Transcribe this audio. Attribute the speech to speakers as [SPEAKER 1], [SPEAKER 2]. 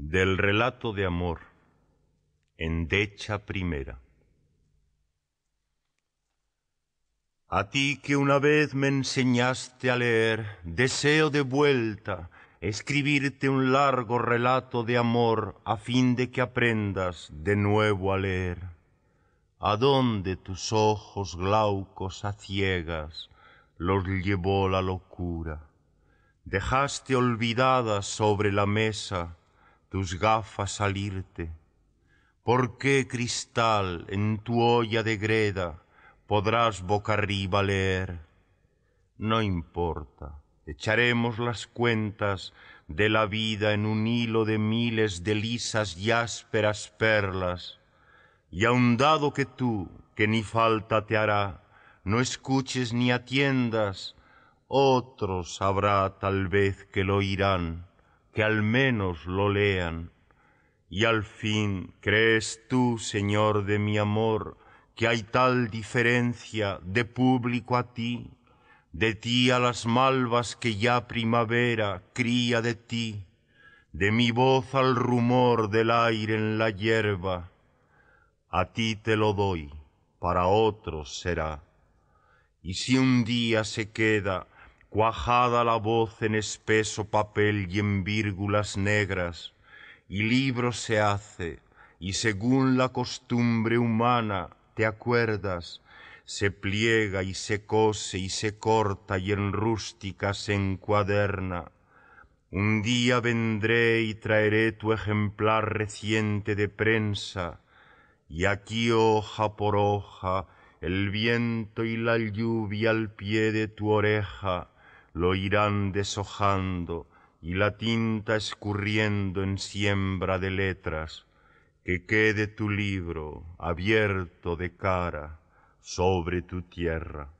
[SPEAKER 1] Del relato de amor, decha primera. A ti que una vez me enseñaste a leer, deseo de vuelta escribirte un largo relato de amor a fin de que aprendas de nuevo a leer. ¿A dónde tus ojos glaucos a ciegas los llevó la locura? Dejaste olvidada sobre la mesa tus gafas salirte. ¿Por qué cristal en tu olla de greda podrás boca arriba leer? No importa, echaremos las cuentas de la vida en un hilo de miles de lisas y ásperas perlas, y aun dado que tú, que ni falta te hará, no escuches ni atiendas, otros habrá tal vez que lo oirán al menos lo lean. Y al fin, ¿crees tú, Señor de mi amor, que hay tal diferencia de público a ti, de ti a las malvas que ya primavera cría de ti, de mi voz al rumor del aire en la hierba? A ti te lo doy, para otros será. Y si un día se queda cuajada la voz en espeso papel y en vírgulas negras, y libro se hace, y según la costumbre humana, te acuerdas, se pliega y se cose y se corta y en rústica se encuaderna. Un día vendré y traeré tu ejemplar reciente de prensa, y aquí hoja por hoja, el viento y la lluvia al pie de tu oreja, lo irán deshojando y la tinta escurriendo en siembra de letras, que quede tu libro abierto de cara sobre tu tierra.